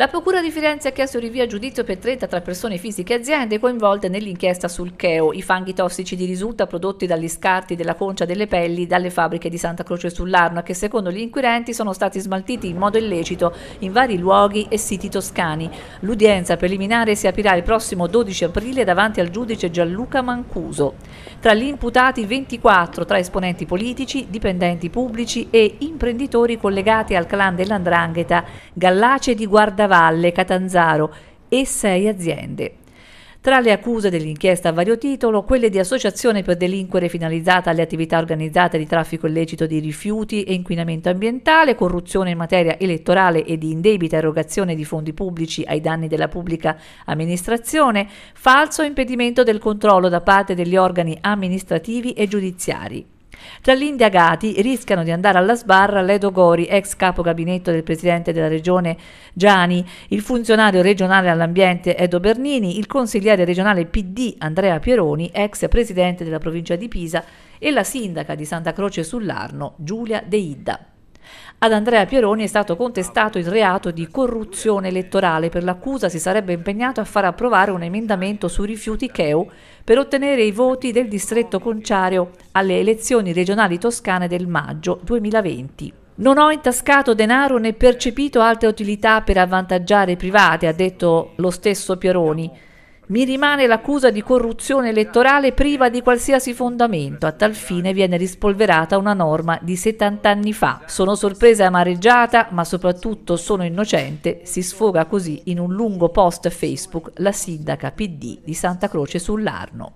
La Procura di Firenze ha chiesto rinvio a giudizio per 33 persone fisiche e aziende coinvolte nell'inchiesta sul Cheo, i fanghi tossici di risulta prodotti dagli scarti della concia delle pelli dalle fabbriche di Santa Croce sull'Arno che secondo gli inquirenti sono stati smaltiti in modo illecito in vari luoghi e siti toscani. L'udienza preliminare si aprirà il prossimo 12 aprile davanti al giudice Gianluca Mancuso. Tra gli imputati 24 tra esponenti politici, dipendenti pubblici e imprenditori collegati al clan dell'Andrangheta, Gallace di Guardavanti Valle, Catanzaro e sei aziende. Tra le accuse dell'inchiesta a vario titolo, quelle di associazione per delinquere finalizzata alle attività organizzate di traffico illecito di rifiuti e inquinamento ambientale, corruzione in materia elettorale e di indebita erogazione di fondi pubblici ai danni della pubblica amministrazione, falso impedimento del controllo da parte degli organi amministrativi e giudiziari. Tra gli indagati rischiano di andare alla sbarra Ledo Gori, ex capo gabinetto del presidente della regione Gianni, il funzionario regionale all'ambiente Edo Bernini, il consigliere regionale PD Andrea Pieroni, ex presidente della provincia di Pisa e la sindaca di Santa Croce sull'Arno Giulia De Idda. Ad Andrea Pieroni è stato contestato il reato di corruzione elettorale. Per l'accusa si sarebbe impegnato a far approvare un emendamento sui rifiuti CEU per ottenere i voti del distretto conciario alle elezioni regionali toscane del maggio 2020. Non ho intascato denaro né percepito altre utilità per avvantaggiare i privati, ha detto lo stesso Pieroni mi rimane l'accusa di corruzione elettorale priva di qualsiasi fondamento. A tal fine viene rispolverata una norma di 70 anni fa. Sono sorpresa e amareggiata, ma soprattutto sono innocente. Si sfoga così in un lungo post Facebook la sindaca PD di Santa Croce sull'Arno.